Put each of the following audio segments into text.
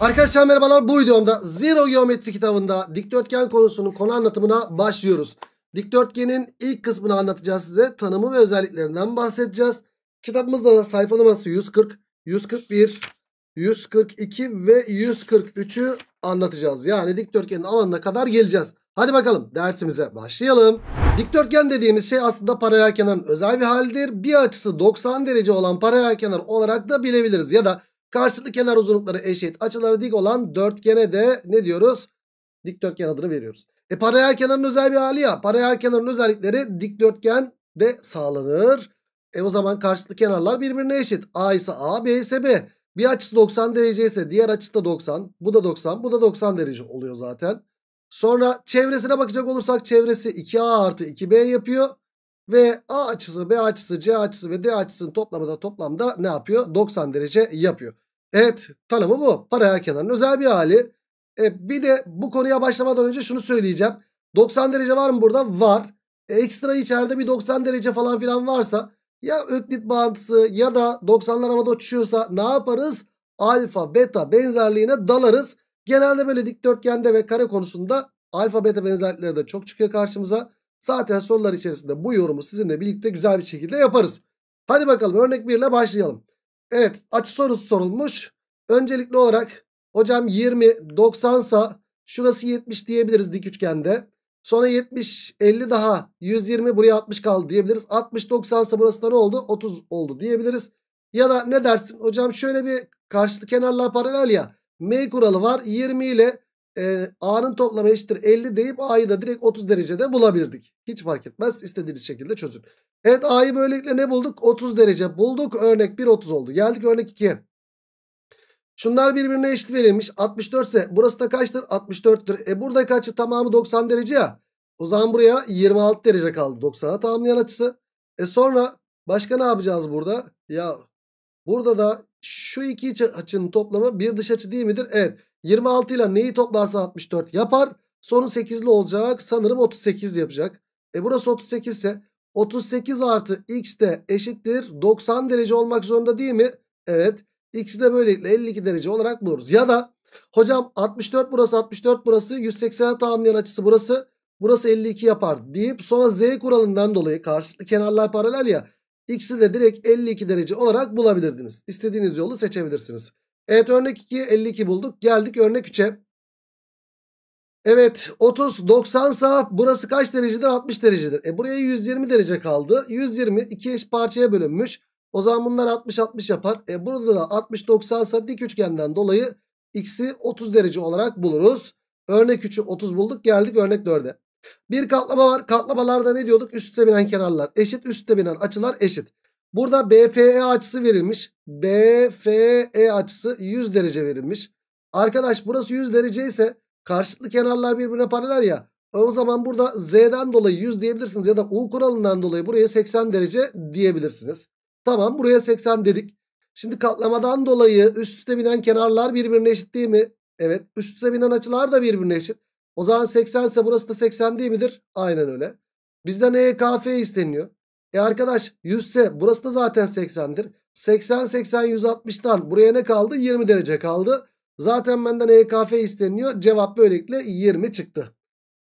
Arkadaşlar merhabalar bu videomda Zero Geometri kitabında dikdörtgen konusunun konu anlatımına başlıyoruz. Dikdörtgenin ilk kısmını anlatacağız size. Tanımı ve özelliklerinden bahsedeceğiz. Kitabımızda da sayfa numarası 140, 141, 142 ve 143'ü anlatacağız. Yani dikdörtgenin alanına kadar geleceğiz. Hadi bakalım dersimize başlayalım. Dikdörtgen dediğimiz şey aslında paralel kenarın özel bir halidir. Bir açısı 90 derece olan paralel kenar olarak da bilebiliriz. Ya da Karşılıklı kenar uzunlukları eşit. Açıları dik olan dörtgene de ne diyoruz? Dikdörtgen adını veriyoruz. E paralel kenarın özel bir hali ya. Paralel kenarın özellikleri dikdörtgen de sağlanır. E o zaman karşılıklı kenarlar birbirine eşit. A ise A, B ise B. Bir açısı 90 derece ise diğer açısı da 90. Bu da 90, bu da 90 derece oluyor zaten. Sonra çevresine bakacak olursak çevresi 2A artı 2B yapıyor. Ve A açısı, B açısı, C açısı ve D açısının toplamı da toplamda ne yapıyor? 90 derece yapıyor. Evet tanımı bu. Paralel kenarın özel bir hali. E, bir de bu konuya başlamadan önce şunu söyleyeceğim. 90 derece var mı burada? Var. E, ekstra içeride bir 90 derece falan filan varsa ya öklit bağıntısı ya da 90'lar havada uçuşuyorsa ne yaparız? Alfa beta benzerliğine dalarız. Genelde böyle dikdörtgende ve kare konusunda alfa beta benzerlikleri de çok çıkıyor karşımıza. Zaten sorular içerisinde bu yorumu sizinle birlikte güzel bir şekilde yaparız. Hadi bakalım örnek 1 ile başlayalım. Evet açı sorusu sorulmuş. Öncelikli olarak hocam 20 90 sa şurası 70 diyebiliriz dik üçgende. Sonra 70 50 daha 120 buraya 60 kaldı diyebiliriz. 60 90 sa burası da ne oldu? 30 oldu diyebiliriz. Ya da ne dersin hocam şöyle bir karşılıklı kenarlar paralel ya. M kuralı var 20 ile e, A'nın toplamı eşittir 50 deyip A'yı da direkt 30 derecede bulabilirdik. Hiç fark etmez istediğiniz şekilde çözün. Evet A'yı böylelikle ne bulduk? 30 derece bulduk. Örnek 1 30 oldu. Geldik örnek 2'ye. Şunlar birbirine eşit verilmiş. 64 ise burası da kaçtır? 64'tür. E burada açı tamamı 90 derece ya. O zaman buraya 26 derece kaldı. 90'a tamamlayan açısı. E sonra başka ne yapacağız burada? Ya burada da şu iki iç açının toplamı bir dış açı değil midir? Evet. 26 ile neyi toplarsa 64 yapar. Sonu 8'li olacak. Sanırım 38 yapacak. E burası 38 ise 38 artı x de eşittir. 90 derece olmak zorunda değil mi? Evet. X'i de böylelikle 52 derece olarak buluruz. Ya da hocam 64 burası 64 burası 180'e tamamlayan açısı burası. Burası 52 yapar deyip sonra Z kuralından dolayı karşılıklı kenarlar paralel ya. X'i de direkt 52 derece olarak bulabilirdiniz. İstediğiniz yolu seçebilirsiniz. Evet örnek 2 52 bulduk. Geldik örnek 3'e. Evet 30 90 saat burası kaç derecedir 60 derecedir. E buraya 120 derece kaldı. 120 iki eş parçaya bölünmüş. O zaman bunlar 60-60 yapar. E burada da 60-90 ise dik üçgenden dolayı x'i 30 derece olarak buluruz. Örnek 3'ü 30 bulduk geldik örnek 4'e. Bir katlama var. Katlamalarda ne diyorduk? Üste binen kenarlar eşit. Üste binen açılar eşit. Burada BFE açısı verilmiş. BFE açısı 100 derece verilmiş. Arkadaş burası 100 derece ise karşılıklı kenarlar birbirine paralel ya. E, o zaman burada Z'den dolayı 100 diyebilirsiniz ya da U kuralından dolayı buraya 80 derece diyebilirsiniz. Tamam buraya 80 dedik. Şimdi katlamadan dolayı üst üste binen kenarlar birbirine eşit değil mi? Evet üst üste binen açılar da birbirine eşit. O zaman 80 ise burası da 80 değil midir? Aynen öyle. Bizden EKF isteniyor. E arkadaş 100 ise burası da zaten 80'dir. 80 80 160'tan buraya ne kaldı? 20 derece kaldı. Zaten benden EKF isteniyor. Cevap böylelikle 20 çıktı.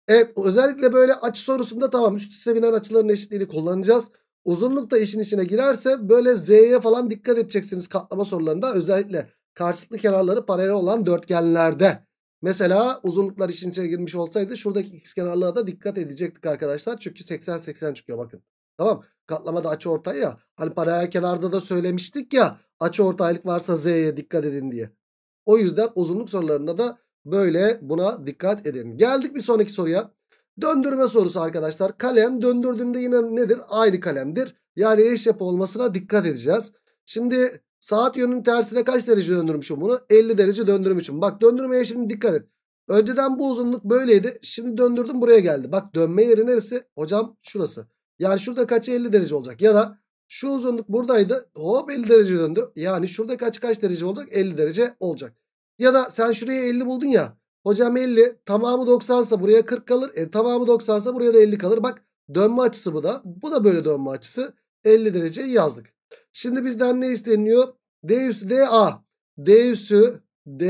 Evet özellikle böyle açı sorusunda tamam üst üste binen açıların eşitliğini kullanacağız. Uzunluk da işin içine girerse böyle z'ye falan dikkat edeceksiniz katlama sorularında. Özellikle karşılıklı kenarları paralel olan dörtgenlerde. Mesela uzunluklar işin içine girmiş olsaydı şuradaki x kenarlığa da dikkat edecektik arkadaşlar. Çünkü 80-80 çıkıyor bakın. Tamam katlamada açı ortay ya. Hani paralel kenarda da söylemiştik ya açı ortaylık varsa z'ye dikkat edin diye. O yüzden uzunluk sorularında da böyle buna dikkat edin. Geldik bir sonraki soruya. Döndürme sorusu arkadaşlar. Kalem döndürdüğümde yine nedir? Aynı kalemdir. Yani eş yapı olmasına dikkat edeceğiz. Şimdi saat yönünün tersine kaç derece döndürmüşüm bunu? 50 derece döndürmüşüm. Bak döndürmeye şimdi dikkat et. Önceden bu uzunluk böyleydi. Şimdi döndürdüm buraya geldi. Bak dönme yeri neresi? Hocam şurası. Yani şurada kaç 50 derece olacak? Ya da şu uzunluk buradaydı. Hop 50 derece döndü. Yani şurada kaç kaç derece olacak? 50 derece olacak. Ya da sen şuraya 50 buldun ya. Hocam 50 tamamı 90 ise buraya 40 kalır. E, tamamı 90 ise buraya da 50 kalır. Bak dönme açısı bu da. Bu da böyle dönme açısı. 50 dereceyi yazdık. Şimdi bizden ne isteniyor? D üssü DA. D üssü D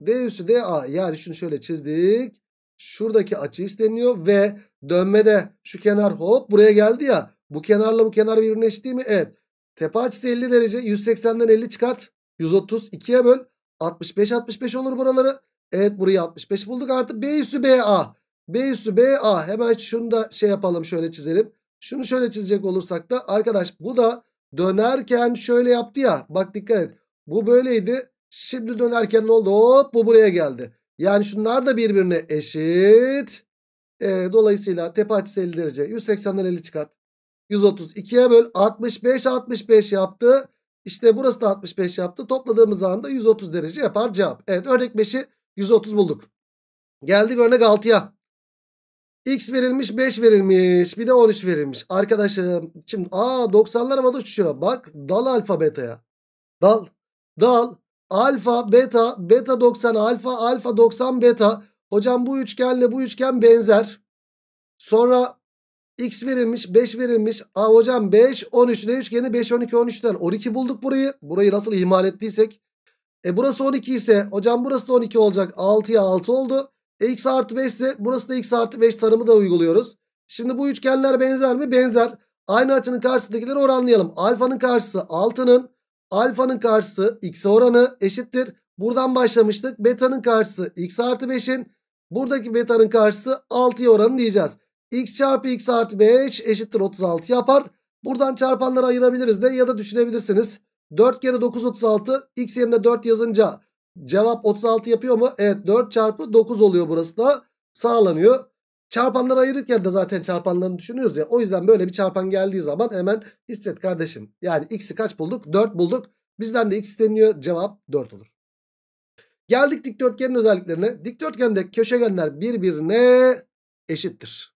D üssü DA. Yani şunu şöyle çizdik. Şuradaki açı isteniyor ve dönmede şu kenar hop buraya geldi ya. Bu kenarla bu kenar birbirine eşit değil mi? Evet. Tepe açısı 50 derece. 180'den 50 çıkart. 130. 2'ye böl. 65 65 olur buraları. Evet burayı 65 bulduk artı B üssü BA. B üssü BA hemen şunu da şey yapalım şöyle çizelim. Şunu şöyle çizecek olursak da arkadaş bu da dönerken şöyle yaptı ya. Bak dikkat et. Bu böyleydi. Şimdi dönerken ne oldu? Hop bu buraya geldi. Yani şunlar da birbirine eşit. E, dolayısıyla tepe açısı 50 derece. 180'den 50 çıkart. 130. 2'ye böl. 65 65 yaptı. İşte burası da 65 yaptı. Topladığımız anda 130 derece yapar cevap. Evet örnek 5'i 130 bulduk. Geldik örnek 6'ya. X verilmiş 5 verilmiş bir de 13 verilmiş. Arkadaşım şimdi aa 90'lar havada uçuşuyor. Bak dal alfa beta'ya. Dal dal alfa beta beta 90 alfa alfa 90 beta. Hocam bu üçgenle bu üçgen benzer. Sonra x verilmiş 5 verilmiş. Aa hocam 5 13 ne üçgeni 5 12 13'ten 12 bulduk burayı. Burayı nasıl ihmal ettiysek. E burası 12 ise hocam burası da 12 olacak. 6'ya 6 oldu. E x artı 5 ise burası da x artı 5 tanımı da uyguluyoruz. Şimdi bu üçgenler benzer mi? Benzer. Aynı açının karşısındakileri oranlayalım. Alfanın karşısı 6'nın. Alfanın karşısı x oranı eşittir. Buradan başlamıştık. Beta'nın karşısı x artı 5'in. Buradaki beta'nın karşısı 6'ya oranı diyeceğiz. x çarpı x artı 5 eşittir 36 yapar. Buradan çarpanları ayırabiliriz de ya da düşünebilirsiniz. 4 kere 9 36. X yerine 4 yazınca cevap 36 yapıyor mu? Evet 4 çarpı 9 oluyor burası da sağlanıyor. Çarpanları ayırırken de zaten çarpanlarını düşünüyoruz ya. O yüzden böyle bir çarpan geldiği zaman hemen hisset kardeşim. Yani x'i kaç bulduk? 4 bulduk. Bizden de x isteniyor. Cevap 4 olur. Geldik dikdörtgenin özelliklerine. Dikdörtgende köşegenler birbirine eşittir.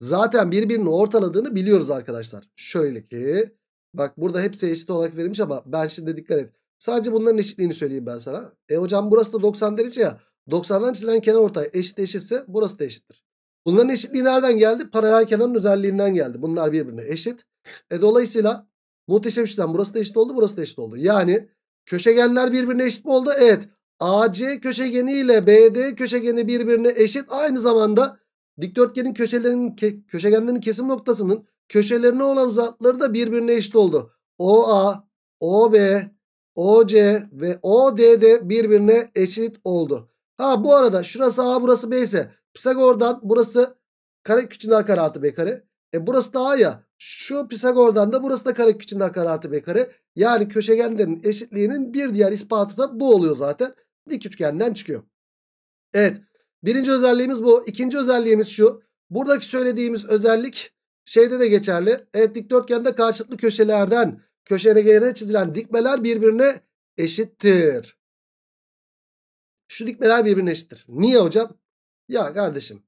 Zaten birbirini ortaladığını biliyoruz arkadaşlar. Şöyle ki Bak burada hepsi eşit olarak verilmiş ama ben şimdi dikkat et. Sadece bunların eşitliğini söyleyeyim ben sana. E hocam burası da 90 derece ya. 90'dan çizilen kenar ortay eşit eşitse burası da eşittir. Bunların eşitliği nereden geldi? Paralel kenarın özelliğinden geldi. Bunlar birbirine eşit. E dolayısıyla muhteşem şuradan burası da eşit oldu burası da eşit oldu. Yani köşegenler birbirine eşit mi oldu? Evet. AC köşegeni ile BD köşegeni birbirine eşit. Aynı zamanda dikdörtgenin köşelerinin köşegenlerin kesim noktasının Köşelerine olan uzaklıkları da birbirine eşit oldu. OA, OB, OC ve OD de birbirine eşit oldu. Ha bu arada şurası A burası B ise Pisagor'dan burası kare küçüğünden kare artı B kare. E burası da A ya. Şu Pisagor'dan da burası da kare küçüğünden kare artı B kare. Yani köşegenlerin eşitliğinin bir diğer ispatı da bu oluyor zaten. Dik üçgenden çıkıyor. Evet. Birinci özelliğimiz bu. İkinci özelliğimiz şu. Buradaki söylediğimiz özellik Şeyde de geçerli. Evet dikdörtgende karşılıklı köşelerden köşene köşegene çizilen dikmeler birbirine eşittir. Şu dikmeler birbirine eşittir. Niye hocam? Ya kardeşim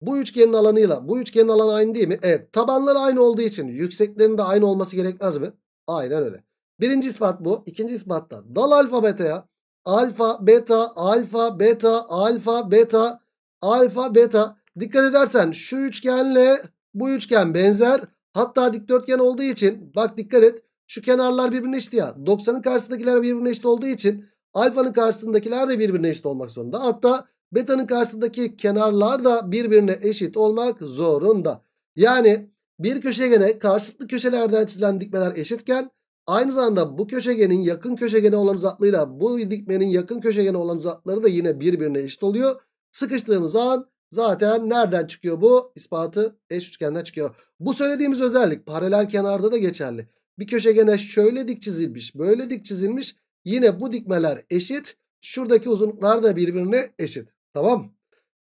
bu üçgenin alanıyla bu üçgenin alanı aynı değil mi? Evet tabanları aynı olduğu için yükseklerin de aynı olması gerekmez mi? Aynen öyle. Birinci ispat bu. İkinci ispat da dal alfa beta'ya alfa beta alfa beta alfa beta alfa beta dikkat edersen şu üçgenle bu üçgen benzer hatta dikdörtgen olduğu için bak dikkat et şu kenarlar birbirine eşit ya. 90'ın karşısındakiler birbirine eşit olduğu için alfanın karşısındakiler de birbirine eşit olmak zorunda. Hatta betanın karşısındaki kenarlar da birbirine eşit olmak zorunda. Yani bir köşegene karşılıklı köşelerden çizilen dikmeler eşitken aynı zamanda bu köşegenin yakın köşegene olan uzaklığıyla bu dikmenin yakın köşegene olan uzakları da yine birbirine eşit oluyor. Sıkıştığımız an Zaten nereden çıkıyor bu? İspatı eş üçgenden çıkıyor. Bu söylediğimiz özellik paralel kenarda da geçerli. Bir köşegene şöyle dik çizilmiş, böyle dik çizilmiş. Yine bu dikmeler eşit. Şuradaki uzunluklar da birbirine eşit. Tamam.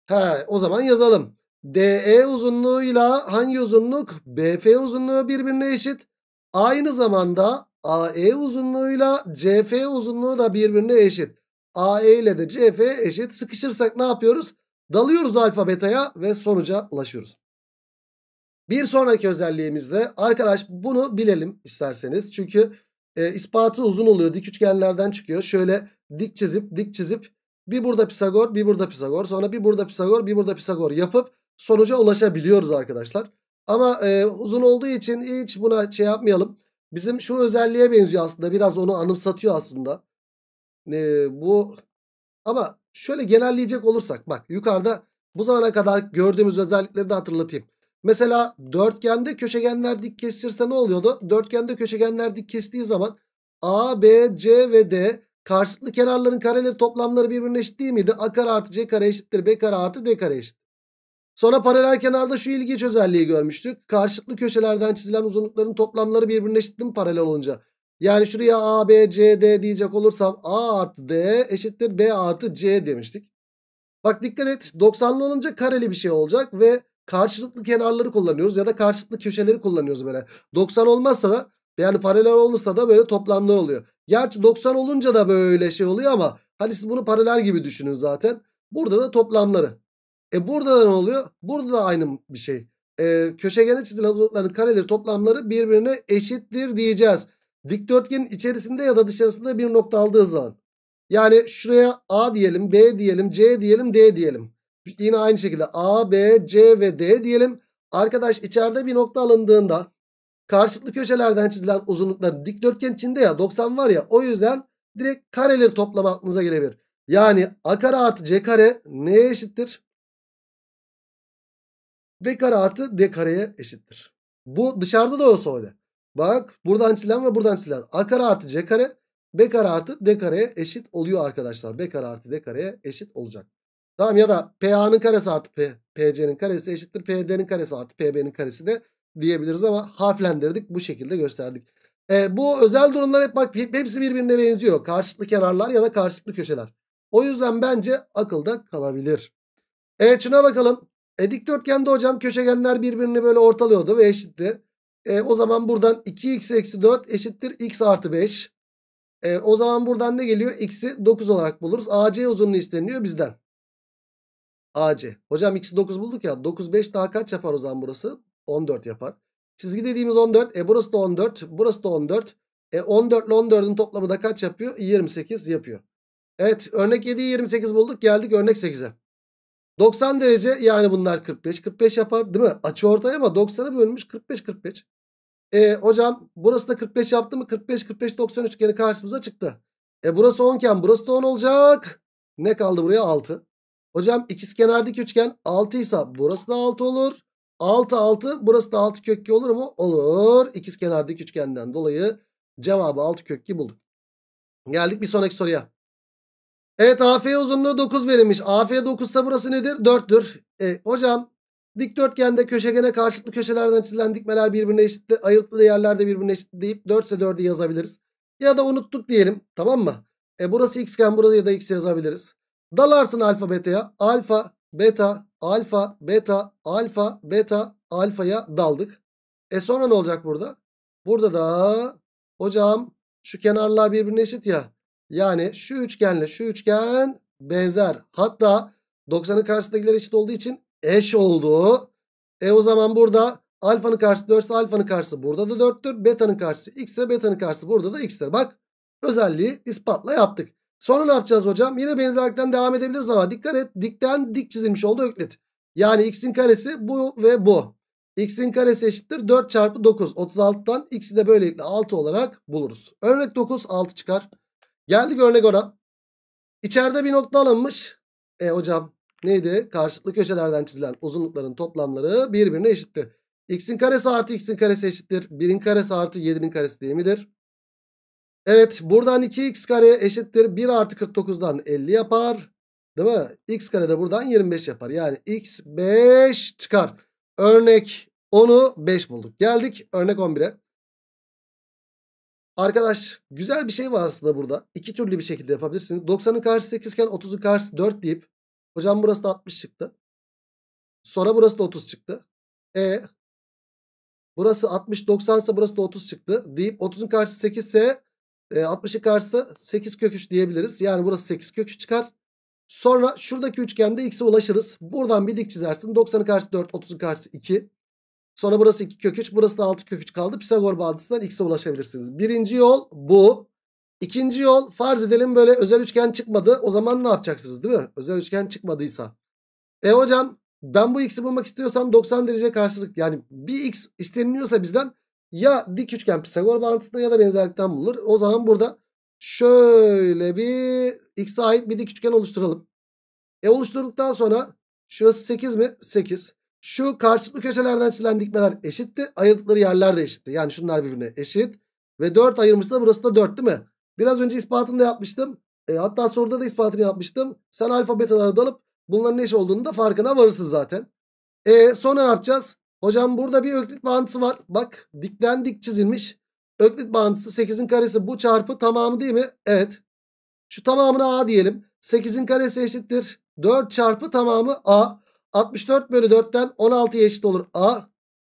He, o zaman yazalım. DE uzunluğuyla hangi uzunluk? BF uzunluğu birbirine eşit. Aynı zamanda AE uzunluğuyla CF uzunluğu da birbirine eşit. AE ile de CF eşit. Sıkışırsak ne yapıyoruz? Dalıyoruz alfa beta'ya ve sonuca ulaşıyoruz. Bir sonraki özelliğimizde arkadaş bunu bilelim isterseniz. Çünkü e, ispatı uzun oluyor. Dik üçgenlerden çıkıyor. Şöyle dik çizip dik çizip bir burada Pisagor bir burada Pisagor sonra bir burada Pisagor bir burada Pisagor yapıp sonuca ulaşabiliyoruz arkadaşlar. Ama e, uzun olduğu için hiç buna şey yapmayalım. Bizim şu özelliğe benziyor aslında biraz onu anımsatıyor aslında. E, bu ama Şöyle genelleyecek olursak bak yukarıda bu zamana kadar gördüğümüz özellikleri de hatırlatayım. Mesela dörtgende köşegenler dik kesirse ne oluyordu? Dörtgende köşegenler dik kestiği zaman A, B, C ve D karşılıklı kenarların kareleri toplamları birbirine eşit değil miydi? A kare artı C kare eşittir. B kare artı D kare eşit. Sonra paralel kenarda şu ilginç özelliği görmüştük. Karşılıklı köşelerden çizilen uzunlukların toplamları birbirine eşit mi paralel olunca? Yani şuraya A, B, C, D diyecek olursam A artı D eşittir B artı C demiştik. Bak dikkat et 90'lı olunca kareli bir şey olacak ve karşılıklı kenarları kullanıyoruz ya da karşılıklı köşeleri kullanıyoruz böyle. 90 olmazsa da yani paralel olursa da böyle toplamlar oluyor. Gerçi 90 olunca da böyle şey oluyor ama hani siz bunu paralel gibi düşünün zaten. Burada da toplamları. E burada da ne oluyor? Burada da aynı bir şey. E, köşegene çizilen uzunlukların kareleri toplamları birbirine eşittir diyeceğiz. Dikdörtgenin içerisinde ya da dışarısında bir nokta aldığı zaman. Yani şuraya A diyelim, B diyelim, C diyelim, D diyelim. Yine aynı şekilde A, B, C ve D diyelim. Arkadaş içeride bir nokta alındığında karşılıklı köşelerden çizilen uzunlukların dikdörtgen içinde ya 90 var ya o yüzden direkt kareleri toplama aklınıza gelebilir. Yani A kare artı C kare neye eşittir? B kare artı D kareye eşittir. Bu dışarıda da olsa öyle. Bak buradan çilen ve buradan çilen. A kare artı C kare. B kare artı D kareye eşit oluyor arkadaşlar. B kare artı D kareye eşit olacak. Tamam ya da PA'nın karesi artı P, PC'nin karesi eşittir. PD'nin karesi artı PB'nin karesi de diyebiliriz ama harflendirdik. Bu şekilde gösterdik. E, bu özel durumlar hep bak hepsi birbirine benziyor. Karşılıklı kenarlar ya da karşılıklı köşeler. O yüzden bence akılda kalabilir. Evet şuna bakalım. E, dikdörtgende hocam köşegenler birbirini böyle ortalıyordu ve eşitti. E, o zaman buradan 2x eksi 4 eşittir x artı 5. E, o zaman buradan ne geliyor? X'i 9 olarak buluruz. AC uzunluğu isteniyor bizden. AC. Hocam x'i 9 bulduk ya. 9 5 daha kaç yapar o zaman burası? 14 yapar. Çizgi dediğimiz 14. E burası da 14. Burası da 14. E 14 ile 14'ün toplamı da kaç yapıyor? 28 yapıyor. Evet örnek 7'yi 28 bulduk. Geldik örnek 8'e. 90 derece yani bunlar 45. 45 yapar değil mi? Açı ortaya ama 90'a bölünmüş 45 45. E hocam burası da 45 yaptı mı? 45 45 90 üçgeni karşımıza çıktı. E burası 10 iken burası da 10 olacak. Ne kaldı buraya? 6. Hocam ikizkenardaki üçgen 6 ise burası da 6 olur. 6 6 burası da 6 kökki olur mu? Olur. İkizkenardaki üçgenden dolayı cevabı 6 kökki bulduk. Geldik bir sonraki soruya. Evet AF uzunluğu 9 verilmiş. AF 9 ise burası nedir? 4'tür. E, hocam Dikdörtgende köşegene karşılıklı köşelerden çizilen dikmeler birbirine eşit, Ayırtlı yerler de birbirine eşit deyip 4 ise 4'ü yazabiliriz. Ya da unuttuk diyelim tamam mı? E burası x burada buraya da x yazabiliriz. Dalarsın alfa beta'ya. Alfa, beta, alfa, beta, alfa, beta, alfaya daldık. E sonra ne olacak burada? Burada da hocam şu kenarlar birbirine eşit ya. Yani şu üçgenle şu üçgen benzer. Hatta 90'ın karşısındakiler eşit olduğu için eş oldu. E o zaman burada alfanın karşısı 4 ise alfanın karşısı burada da 4'tür. Betanın karşısı x ise betanın karşısı burada da x'tir. Bak özelliği ispatla yaptık. Sonra ne yapacağız hocam? Yine benzerlikten devam edebiliriz ama dikkat et. Dikten dik çizilmiş oldu öklit. Yani x'in karesi bu ve bu. x'in karesi eşittir 4 çarpı 9. 36'dan x'i de böylelikle 6 olarak buluruz. Örnek 9 6 çıkar. Geldik örnek ona. İçeride bir nokta alınmış. E hocam neydi? Karşılıklı köşelerden çizilen uzunlukların toplamları birbirine eşitti. X'in karesi artı X'in karesi eşittir. 1'in karesi artı 7'nin karesi değil midir? Evet buradan 2x kare eşittir. 1 artı 49'dan 50 yapar. Değil mi? X kare de buradan 25 yapar. Yani X 5 çıkar. Örnek 10'u 5 bulduk. Geldik örnek 11'e. Arkadaş güzel bir şey var aslında burada. İki türlü bir şekilde yapabilirsiniz. 90'ın karşısı 8 iken 30'un karşısı 4 deyip Hocam burası da 60 çıktı. Sonra burası da 30 çıktı. E burası 60 90 ise burası da 30 çıktı deyip 30'un karşısı 8 ise 60'ın e, karşısı 8 kök 3 diyebiliriz. Yani burası 8 kök 3 çıkar. Sonra şuradaki üçgende x'e ulaşırız. Buradan bir dik çizersin. 90'ın karşısı 4, 30'un karşısı 2. Sonra burası 2 kök 3, burası da 6 kök 3 kaldı. Pisagor bağıntısından x'e ulaşabilirsiniz. Birinci yol bu. İkinci yol farz edelim böyle özel üçgen çıkmadı. O zaman ne yapacaksınız değil mi? Özel üçgen çıkmadıysa. E hocam ben bu x'i bulmak istiyorsam 90 derece karşılık. Yani bir x isteniliyorsa bizden ya dik üçgen Pisagor bağıntısında ya da benzerlikten bulunur. O zaman burada şöyle bir x'e ait bir dik üçgen oluşturalım. E oluşturduktan sonra şurası 8 mi? 8. Şu karşılıklı köşelerden çizilen dikmeler eşitti. Ayırdıkları yerler de eşitti. Yani şunlar birbirine eşit. Ve 4 ayırmışsa burası da 4 değil mi? Biraz önce ispatını da yapmıştım. E, hatta soruda da ispatını yapmıştım. Sen alfa betaları dalıp bunların eş olduğunu da farkına varırsın zaten. E sonra ne yapacağız? Hocam burada bir öklit bağıntısı var. Bak dikten dik çizilmiş. Öklit bağıntısı 8'in karesi bu çarpı tamamı değil mi? Evet. Şu tamamını A diyelim. 8'in karesi eşittir. 4 çarpı tamamı A. 64 bölü 4'ten 16'ya eşit olur A.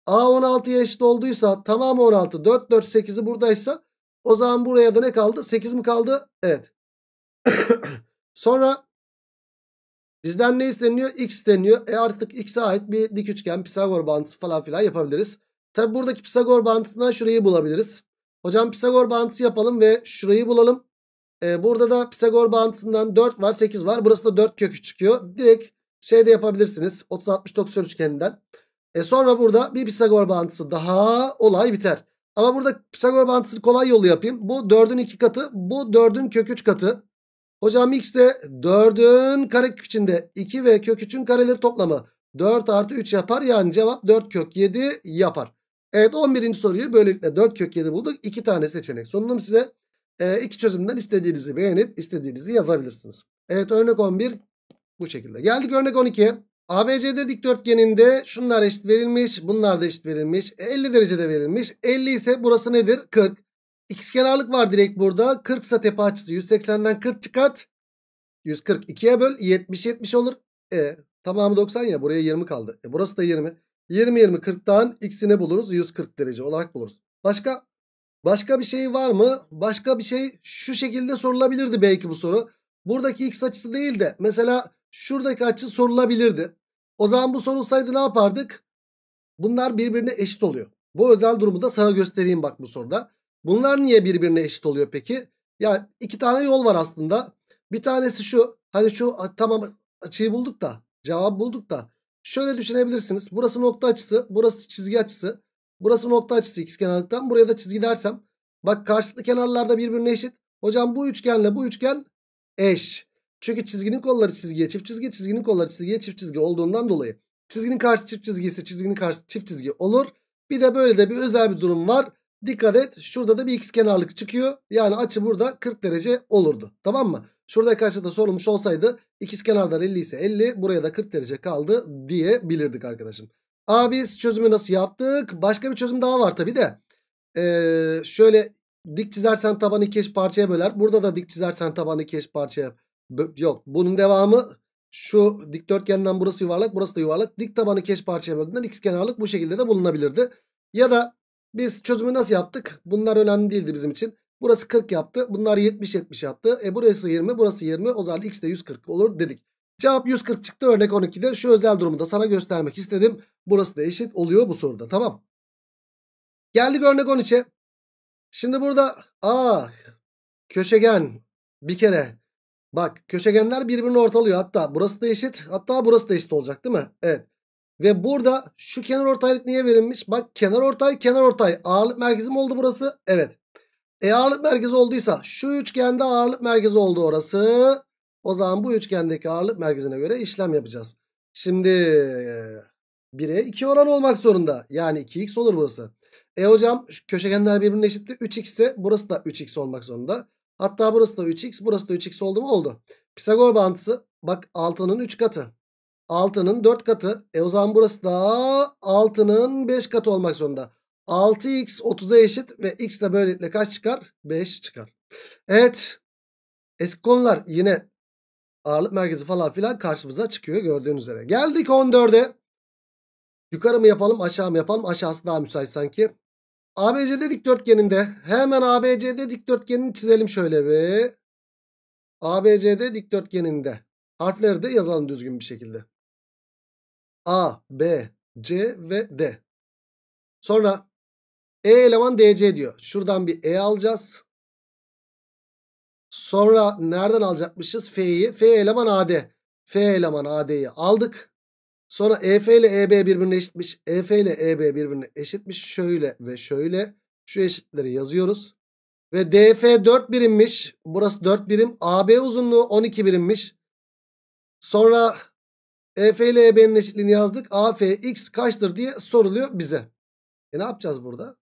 A 16'ya eşit olduysa tamamı 16. 4 4 8'i buradaysa o zaman buraya da ne kaldı? 8 mi kaldı? Evet. Sonra bizden ne isteniyor? X isteniyor. E artık x'e ait bir dik üçgen Pisagor bağıntısı falan filan yapabiliriz. Tabi buradaki Pisagor bağıntısından şurayı bulabiliriz. Hocam Pisagor bağıntısı yapalım ve şurayı bulalım. Ee, burada da Pisagor bağıntısından 4 var 8 var. Burası da 4 kökü çıkıyor. Direkt şey de yapabilirsiniz. 30-60-90 üçgeninden. E sonra burada bir Pisagor bağıntısı daha olay biter. Ama burada Pisagor bağıntısını kolay yolu yapayım. Bu 4'ün 2 katı. Bu 4'ün kök 3 katı. Hocam x de 4'ün kare içinde 2 ve kök 3'ün kareleri toplamı 4 artı 3 yapar. Yani cevap 4 kök 7 yapar. Evet 11. soruyu böylelikle 4 kök 7 bulduk. 2 tane seçenek sundum size. E, iki çözümden istediğinizi beğenip istediğinizi yazabilirsiniz. Evet örnek 11 bu şekilde. Geldik örnek 12'ye. ABCD dikdörtgeninde şunlar eşit verilmiş. Bunlar da eşit verilmiş. 50 e, derecede verilmiş. 50 ise burası nedir? 40. X kenarlık var direkt burada. 40 ise tepe açısı. 180'den 40 çıkart. 140. 2'ye böl. 70 70 olur. E tamamı 90 ya. Buraya 20 kaldı. E, burası da 20. 20 20 40'tan x'ini buluruz. 140 derece olarak buluruz. Başka? Başka bir şey var mı? Başka bir şey şu şekilde sorulabilirdi belki bu soru. Buradaki x açısı değil de mesela şuradaki açı sorulabilirdi. O zaman bu sorulsaydı ne yapardık? Bunlar birbirine eşit oluyor. Bu özel durumu da sana göstereyim bak bu soruda. Bunlar niye birbirine eşit oluyor peki? Yani iki tane yol var aslında. Bir tanesi şu. Hani şu tamam açıyı bulduk da cevap bulduk da. Şöyle düşünebilirsiniz. Burası nokta açısı. Burası çizgi açısı. Burası nokta açısı x kenarlıktan. Buraya da çizgi dersem. Bak karşılıklı kenarlarda birbirine eşit. Hocam bu üçgenle bu üçgen eş. Çünkü çizginin kolları çizgiye çift çizgi, çizginin kolları çizgiye çift çizgi olduğundan dolayı çizginin karşı çift çizgi ise çizginin karşı çift çizgi olur. Bir de böyle de bir özel bir durum var. Dikkat et şurada da bir x kenarlık çıkıyor. Yani açı burada 40 derece olurdu. Tamam mı? Şuradaki açıda sorulmuş olsaydı ikiz kenardan 50 ise 50 buraya da 40 derece kaldı diyebilirdik arkadaşım. Aa biz çözümü nasıl yaptık? Başka bir çözüm daha var tabi de. Ee, şöyle dik çizersen tabanı iki parçaya böler. Burada da dik çizersen tabanı iki eş parçaya Yok bunun devamı şu dikdörtgenden burası yuvarlak burası da yuvarlak. Dik tabanı keş parçaya böldüğünden x kenarlık bu şekilde de bulunabilirdi. Ya da biz çözümü nasıl yaptık? Bunlar önemli değildi bizim için. Burası 40 yaptı. Bunlar 70-70 yaptı. E burası 20 burası 20. O zaman x de 140 olur dedik. Cevap 140 çıktı örnek 12'de. Şu özel durumu da sana göstermek istedim. Burası da eşit oluyor bu soruda tamam. Geldik örnek 13'e. Şimdi burada a ah, köşegen bir kere Bak köşegenler birbirini ortalıyor. Hatta burası da eşit. Hatta burası da eşit olacak değil mi? Evet. Ve burada şu kenar ortaylık niye verilmiş? Bak kenar ortay kenar ortay. Ağırlık merkezi mi oldu burası? Evet. E ağırlık merkezi olduysa şu üçgende ağırlık merkezi oldu orası. O zaman bu üçgendeki ağırlık merkezine göre işlem yapacağız. Şimdi 1'e 2 oran olmak zorunda. Yani 2x olur burası. E hocam köşegenler birbirine eşitti. 3x ise burası da 3x olmak zorunda. Hatta burası da 3x burası da 3x oldu mu? Oldu. Pisagor bağıntısı bak 6'nın 3 katı. 6'nın 4 katı. E o zaman burası da 6'nın 5 katı olmak zorunda. 6x 30'a eşit ve x de böylelikle kaç çıkar? 5 çıkar. Evet. Eski konular yine ağırlık merkezi falan filan karşımıza çıkıyor gördüğünüz üzere. Geldik 14'e. Yukarı mı yapalım aşağı mı yapalım? Aşağısı daha müsait sanki. ABCD dikdörtgeninde hemen ABCD dikdörtgenini çizelim şöyle bir. ABCD dikdörtgeninde harfleri de yazalım düzgün bir şekilde. A, B, C ve D. Sonra E eleman DC diyor. Şuradan bir E alacağız. Sonra nereden alacakmışız F'yi? F eleman AD. F eleman AD'yi aldık. Sonra EF ile EB birbirine eşitmiş. EF ile EB birbirine eşitmiş. Şöyle ve şöyle. Şu eşitleri yazıyoruz. Ve DF 4 birimmiş. Burası 4 birim. AB uzunluğu 12 birimmiş. Sonra EF ile EB'nin eşitliğini yazdık. AF x kaçtır diye soruluyor bize. E ne yapacağız burada?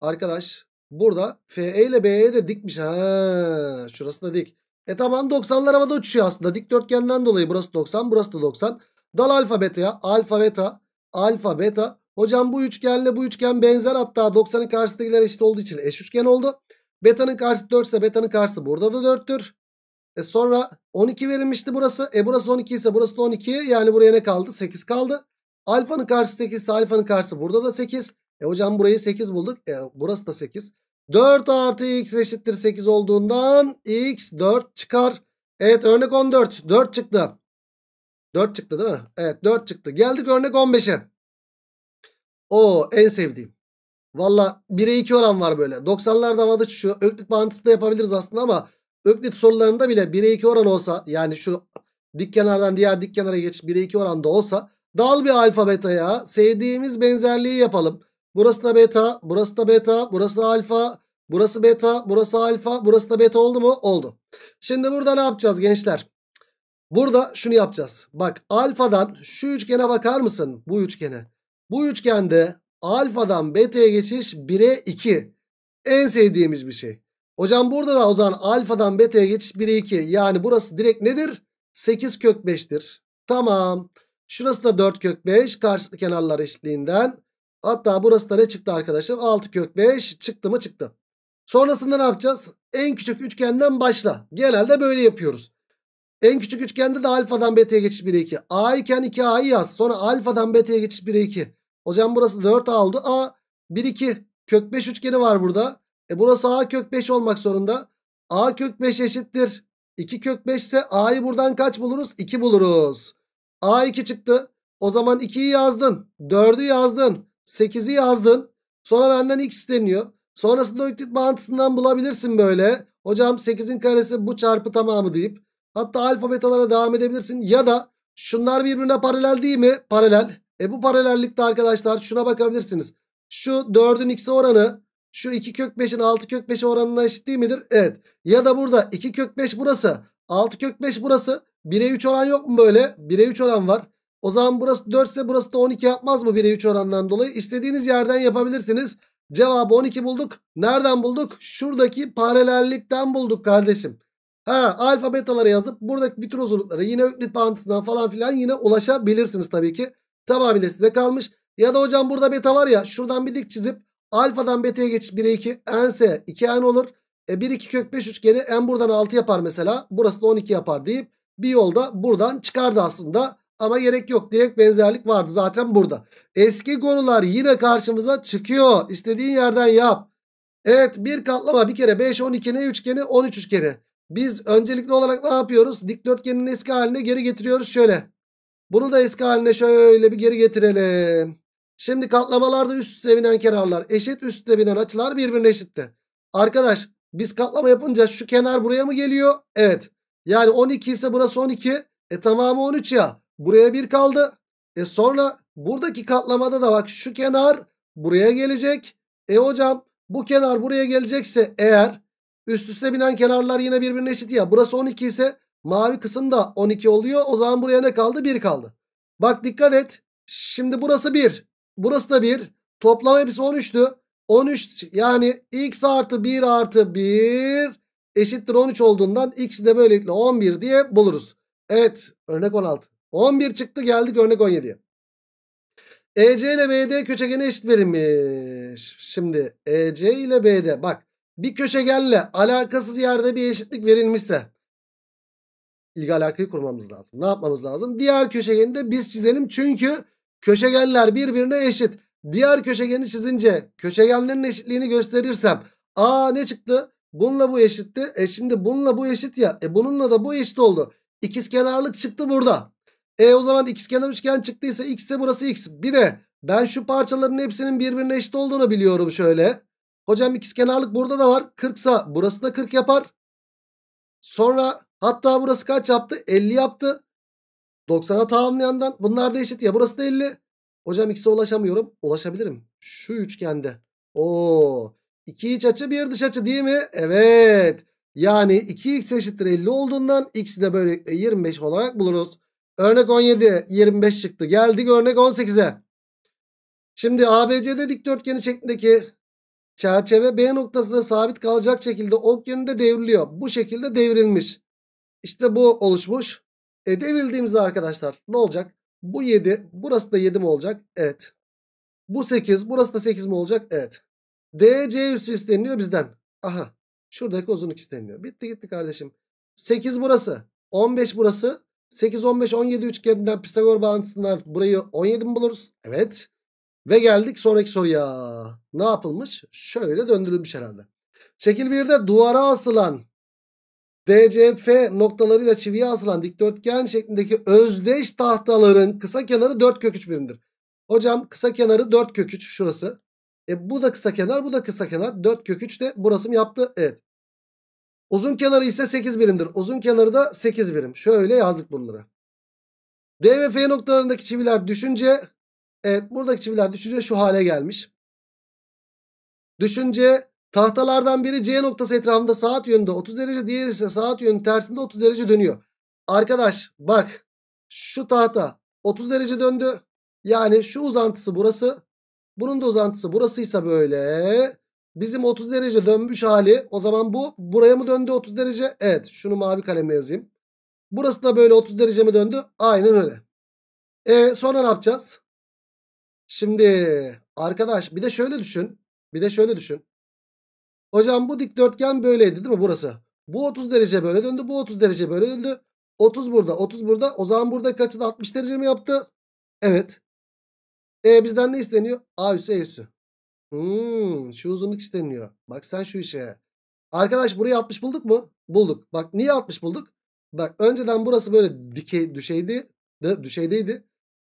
Arkadaş burada FE ile BE de dikmiş. Ha, şurası da dik. E tamam 90'lar havada uçuşuyor aslında. Dikdörtgenden dolayı burası 90 burası da 90. Dal alfa ya Alfa beta. Alfa beta. Hocam bu üçgenle bu üçgen benzer hatta 90'ın karşısındakiler eşit olduğu için eş üçgen oldu. Beta'nın karşısı 4 ise beta'nın karşısı burada da 4'tür. E sonra 12 verilmişti burası. E burası 12 ise burası da 12. Yani buraya ne kaldı? 8 kaldı. Alfanın karşısı 8 ise alfanın karşısı burada da 8. E hocam burayı 8 bulduk. E burası da 8. 4 artı x eşittir 8 olduğundan x 4 çıkar. Evet örnek 14. 4 çıktı. 4 çıktı değil mi? Evet 4 çıktı. Geldik örnek 15'e. O en sevdiğim. Valla 1'e 2 oran var böyle. 90'larda havada uçuşuyor. Öklit bağıntısı da yapabiliriz aslında ama Öklit sorularında bile 1'e 2 oran olsa yani şu dik kenardan diğer dik kenara geç 1'e 2 oranda olsa dal bir alfa beta ya sevdiğimiz benzerliği yapalım. Burası da beta, burası da beta, burası alfa, burası beta, burası alfa, burası da beta oldu mu? Oldu. Şimdi burada ne yapacağız gençler? Burada şunu yapacağız. Bak alfadan şu üçgene bakar mısın? Bu üçgene. Bu üçgende alfadan beta'ya geçiş 1'e 2. En sevdiğimiz bir şey. Hocam burada da o zaman alfadan beta'ya geçiş 1'e 2. Yani burası direkt nedir? 8 kök 5'tir. Tamam. Şurası da 4 kök 5 karşılıklı kenarlar eşitliğinden. Hatta burası da ne çıktı arkadaşım? 6 kök 5 çıktı mı çıktı. Sonrasında ne yapacağız? En küçük üçgenden başla. Genelde böyle yapıyoruz. En küçük üçgende de alfadan beta'ya geçiş 1'e 2. A iken 2A'yı yaz. Sonra alfadan beta'ya geçiş 1'e 2. Hocam burası 4 aldı. A 1 2 kök 5 üçgeni var burada. E burası A kök 5 olmak zorunda. A kök 5 eşittir. 2 kök 5 ise A'yı buradan kaç buluruz? 2 buluruz. A 2 çıktı. O zaman 2'yi yazdın. 4'ü yazdın. 8'i yazdın. Sonra benden x isteniyor. Sonrasında öklit mantısından bulabilirsin böyle. Hocam 8'in karesi bu çarpı tamamı deyip Hatta alfabetalara devam edebilirsin. Ya da şunlar birbirine paralel değil mi? Paralel. E bu paralellikte arkadaşlar şuna bakabilirsiniz. Şu 4'ün x oranı şu 2 kök 5'in 6 kök 5'e oranına eşit değil midir? Evet. Ya da burada 2 kök 5 burası. 6 kök 5 burası. 1'e 3 oran yok mu böyle? 1'e 3 oran var. O zaman burası 4 ise burası da 12 yapmaz mı 1'e 3 orandan dolayı? İstediğiniz yerden yapabilirsiniz. Cevabı 12 bulduk. Nereden bulduk? Şuradaki paralellikten bulduk kardeşim. Ha alfa betalara yazıp buradaki bütün uzunluklara yine öklit bağıntısından falan filan yine ulaşabilirsiniz tabii ki. Tamamıyla size kalmış. Ya da hocam burada beta var ya şuradan bir dik çizip alfadan beta'ya geçip 1'e 2 n'se 2 n olur. E 1 2 kök 5 üçgeni n buradan 6 yapar mesela. Burası da 12 yapar deyip bir yolda buradan çıkardı aslında. Ama gerek yok. Direkt benzerlik vardı zaten burada. Eski konular yine karşımıza çıkıyor. İstediğin yerden yap. Evet bir katlama bir kere 5 12 ne üçgeni 13 üçgeni. Biz öncelikli olarak ne yapıyoruz? Dikdörtgenin eski haline geri getiriyoruz şöyle. Bunu da eski haline şöyle bir geri getirelim. Şimdi katlamalarda üst üste binen kenarlar eşit üst üste binen açılar birbirine eşitti. Arkadaş biz katlama yapınca şu kenar buraya mı geliyor? Evet. Yani 12 ise burası 12. E tamamı 13 ya. Buraya 1 kaldı. E sonra buradaki katlamada da bak şu kenar buraya gelecek. E hocam bu kenar buraya gelecekse eğer Üst üste binen kenarlar yine birbirine eşit ya. Burası 12 ise mavi kısım da 12 oluyor. O zaman buraya ne kaldı? 1 kaldı. Bak dikkat et. Şimdi burası 1. Burası da 1. Toplam hepsi 13'tü. 13 yani x artı 1 artı 1 eşittir 13 olduğundan x'i de böylelikle 11 diye buluruz. Evet örnek 16. 11 çıktı geldik örnek 17'ye. EC ile BD köşegeni eşit verilmiş. Şimdi EC ile BD bak bir köşegenle alakasız yerde bir eşitlik verilmişse ilgi alakayı kurmamız lazım. Ne yapmamız lazım? Diğer köşegeni de biz çizelim çünkü köşegenler birbirine eşit. Diğer köşegeni çizince köşegenlerin eşitliğini gösterirsem aa ne çıktı? Bununla bu eşitti. E şimdi bununla bu eşit ya. E bununla da bu eşit oldu. İkizkenarlık çıktı burada. E o zaman ikizkenar üçgen çıktıysa x ise burası x. Bir de ben şu parçaların hepsinin birbirine eşit olduğunu biliyorum şöyle. Hocam ikizkenarlık burada da var. 40'sa burası da 40 yapar. Sonra hatta burası kaç yaptı? 50 yaptı. 90'a tamamlayandan bunlar da eşit ya. Burası da 50. Hocam x'e ulaşamıyorum. Ulaşabilirim. Şu üçgende. Oo. 2 iç açı 1 dış açı değil mi? Evet. Yani 2x eşittir 50 olduğundan x'i de böyle 25 e, olarak buluruz. Örnek 17 25 çıktı. Geldik örnek 18'e. Şimdi ABC'de dikdörtgeni şeklindeki Çerçeve B noktasında sabit kalacak şekilde ok yönünde devriliyor. Bu şekilde devrilmiş. İşte bu oluşmuş. E devrildiğimizde arkadaşlar ne olacak? Bu 7 burası da 7 mi olacak? Evet. Bu 8 burası da 8 mi olacak? Evet. DC üssü isteniliyor bizden. Aha şuradaki uzunluk isteniliyor. Bitti gitti kardeşim. 8 burası 15 burası 8 15 17 üçgeninden Pisagor bağıntısından burayı 17 mi buluruz? Evet. Ve geldik sonraki soruya. Ne yapılmış? Şöyle döndürülmüş herhalde. Şekil 1'de duvara asılan DCF noktalarıyla çiviye asılan dikdörtgen şeklindeki özdeş tahtaların kısa kenarı 4 kök 3 birimdir. Hocam kısa kenarı 4 kök 3 şurası. E bu da kısa kenar bu da kısa kenar. 4 kök 3 de burası mı yaptı? Evet. Uzun kenarı ise 8 birimdir. Uzun kenarı da 8 birim. Şöyle yazdık bunları. D ve F noktalarındaki çiviler düşünce Evet buradaki çiviler düşünce şu hale gelmiş. Düşünce tahtalardan biri C noktası etrafında saat yönünde 30 derece diğeri ise saat yönünün tersinde 30 derece dönüyor. Arkadaş bak şu tahta 30 derece döndü. Yani şu uzantısı burası. Bunun da uzantısı burasıysa böyle. Bizim 30 derece dönmüş hali o zaman bu buraya mı döndü 30 derece? Evet şunu mavi kalemle yazayım. Burası da böyle 30 derece mi döndü? Aynen öyle. E sonra ne yapacağız? Şimdi arkadaş bir de şöyle düşün. Bir de şöyle düşün. Hocam bu dikdörtgen böyleydi değil mi burası? Bu 30 derece böyle döndü. Bu 30 derece böyle döndü. 30 burada 30 burada. O zaman burada açı da 60 derece mi yaptı? Evet. E bizden ne isteniyor? A üssü E üssü. Hmm, şu uzunluk isteniyor. Bak sen şu işe. Arkadaş burayı 60 bulduk mu? Bulduk. Bak niye 60 bulduk? Bak önceden burası böyle dikey düşeydi. Düşeydeydi.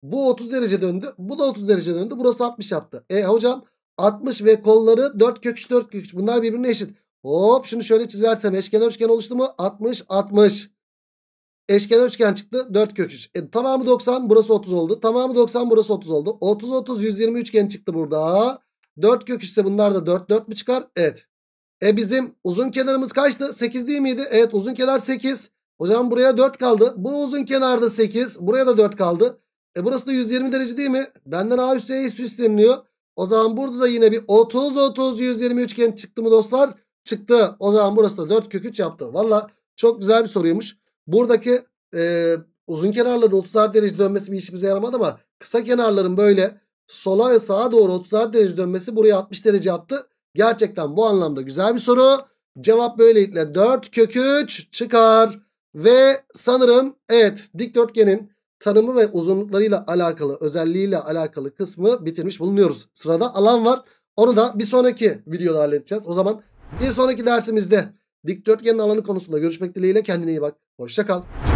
Bu 30 derece döndü. Bu da 30 derece döndü. Burası 60 yaptı. E hocam 60 ve kolları 4 kök 3 4 kök 3. Bunlar birbirine eşit. Hop şunu şöyle çizersem eşkenar üçgen oluştu mu? 60 60. Eşkenar üçgen çıktı 4 kök 3. E, tamamı 90 burası 30 oldu. Tamamı 90 burası 30 oldu. 30 30 120 üçgen çıktı burada. 4 kök 3 ise bunlar da 4 4 mi çıkar? Evet. E bizim uzun kenarımız kaçtı? 8 değil miydi? Evet uzun kenar 8. Hocam buraya 4 kaldı. Bu uzun kenarda 8. Buraya da 4 kaldı. E burası da 120 derece değil mi? Benden A üssü E üssü O zaman burada da yine bir 30 30 120 üçgen çıktı mı dostlar? Çıktı. O zaman burası da 4 kök 3 yaptı. Valla çok güzel bir soruymuş. Buradaki e, uzun kenarların 30 derece dönmesi bir işimize yaramadı ama kısa kenarların böyle sola ve sağa doğru 30 derece dönmesi buraya 60 derece yaptı. Gerçekten bu anlamda güzel bir soru. Cevap böylelikle 4 kök 3 çıkar. Ve sanırım evet dikdörtgenin tanımı ve uzunluklarıyla alakalı özelliğiyle alakalı kısmı bitirmiş bulunuyoruz. Sırada alan var. Onu da bir sonraki videoda halledeceğiz. O zaman bir sonraki dersimizde dikdörtgenin alanı konusunda görüşmek dileğiyle kendine iyi bak. Hoşça kal.